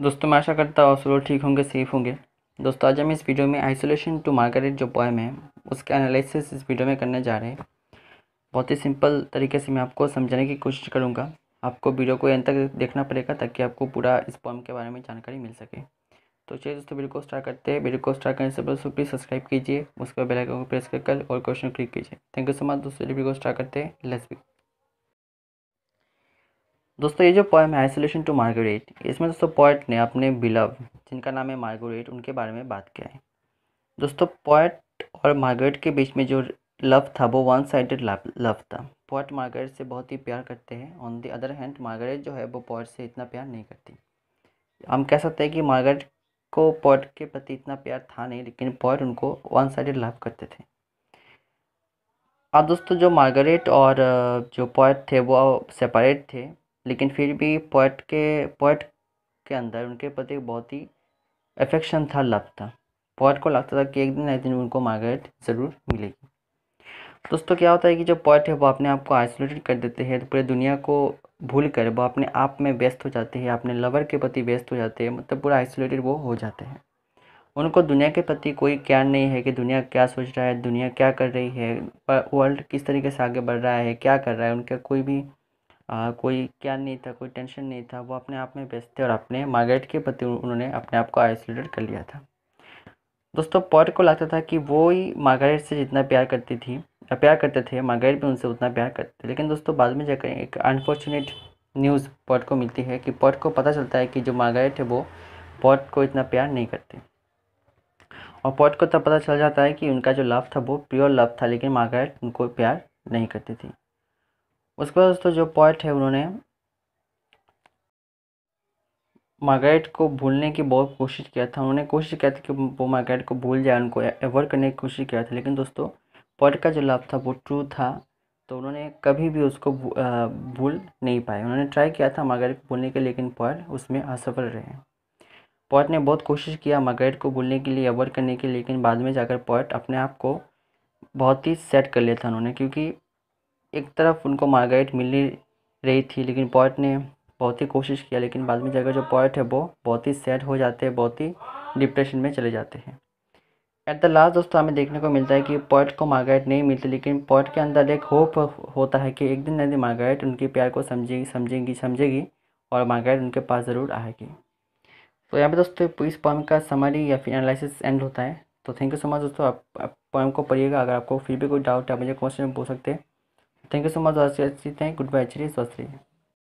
दोस्तों मैं आशा करता हूँ लोग ठीक होंगे सेफ होंगे दोस्तों आज हम इस वीडियो में आइसोलेशन टू मार्गरेट जो पॉइम है उसके एनालिसिस इस वीडियो में करने जा रहे हैं बहुत ही सिंपल तरीके से मैं आपको समझाने की कोशिश करूँगा आपको वीडियो को यहाँ तक देखना पड़ेगा ताकि आपको पूरा इस पॉइम के बारे में जानकारी मिल सके तो चलिए दोस्तों वीडियो को स्टार्ट करते हैं वीडियो को स्टार्ट करने से पहले प्लीज़ सब्सक्राइब कीजिए उसके बाद बेलाइकन को प्रेस कर और क्वेश्चन क्लिक कीजिए थैंक यू सो मच दोस्तों वीडियो को स्टार्ट करते हैं लेट्स बिग दोस्तों ये जो पोएम है आइसोलेशन टू मार्गरेट इसमें दोस्तों पोएट ने अपने बिलव जिनका नाम है मार्गोरेट उनके बारे में बात किया है दोस्तों पोएट और मार्गरेट के बीच में जो लव था वो वन साइडेड लव था पोएट मार्गरेट से बहुत ही प्यार करते हैं on the other hand Marguerite जो है वो पोएट से इतना प्यार नहीं करती हम कह सकते हैं कि मार्गरेट को पोएट के प्रति इतना प्यार था नहीं लेकिन पोएट उनको वन साइडेड लव करते थे अब दोस्तों जो मार्गरेट और जो पोएट थे वो सेपरेट थे लेकिन फिर भी पोइट के पोइट के अंदर उनके प्रति बहुत ही अफेक्शन था लव था पोइट को लगता था कि एक दिन ना एक दिन उनको मार्गरेट ज़रूर मिलेगी दोस्तों क्या होता है कि जो पोइट है वो अपने आप को आइसोलेटेड कर देते हैं तो पूरे दुनिया को भूल कर वो अपने आप में व्यस्त हो जाते हैं अपने लवर के प्रति व्यस्त हो जाते हैं मतलब पूरा आइसोलेटेड वो हो जाते हैं उनको दुनिया के प्रति कोई क्या नहीं है कि दुनिया क्या सोच रहा है दुनिया क्या कर रही है वर्ल्ड किस तरीके से आगे बढ़ रहा है क्या कर रहा है उनका कोई भी कोई क्या नहीं था कोई टेंशन नहीं था वो अपने आप में व्यस्त थे और अपने मार्गरेट के प्रति उन्होंने अपने आप को आइसोलेट कर लिया था दोस्तों पॉट को लगता था कि वो ही मार्गरेट से जितना प्यार करती थी प्यार करते थे मार्गरेट भी उनसे उतना प्यार करते थे लेकिन दोस्तों बाद में जाकर एक अनफॉर्चुनेट न्यूज़ पॉट को मिलती है कि पॉट को पता चलता है कि जो मार्गरेट है वो पॉट को इतना प्यार नहीं करते और पॉट को तब पता चल जाता है कि उनका जो लव था वो प्योर लव था लेकिन मार्गरेट उनको प्यार नहीं करती थी उसके बाद दोस्तों जो पॉइंट है उन्होंने मार्गरेट को भूलने की बहुत कोशिश किया था उन्होंने कोशिश किया था कि वो मार्गरेट को भूल जाए उनको एवर करने की कोशिश किया था लेकिन दोस्तों पॉइंट का जो लाभ था वो ट्रू था तो उन्होंने कभी भी उसको भूल नहीं पाए उन्होंने ट्राई किया था मार्गरेट को भूलने के लेकिन पॉइंट उसमें असफल रहे पॉइंट ने बहुत कोशिश किया मार्गरेट को भूलने के लिए एवर करने के लेकिन बाद में जाकर पॉइंट अपने आप को बहुत ही सेट कर लिया था उन्होंने क्योंकि एक तरफ उनको मार्गरेट मिल रही थी लेकिन पॉइट ने बहुत ही कोशिश किया लेकिन बाद में जाकर जो पॉइट है वो बहुत ही सैड हो जाते हैं बहुत ही डिप्रेशन में चले जाते हैं एट द लास्ट दोस्तों हमें देखने को मिलता है कि पॉइट को मार्गरेट नहीं मिलती लेकिन पॉइट के अंदर एक होप होता है कि एक दिन यदि मार्गरेट उनके प्यार को समझेगी समझेगी समझेगी और मार्गरेट उनके पास ज़रूर आएगी तो यहाँ पे दोस्तों इस पॉइम का समरी या फिर एनालिसिस एंड होता है तो थैंक यू सो मच दोस्तों आप, पॉइंट पॉइम को पढ़िएगा अगर आपको फिर भी कोई डाउट है मुझे क्वेश्चन पूछ सकते हैं thank you so much thank goodbye चलिए स्वस्थ रहिए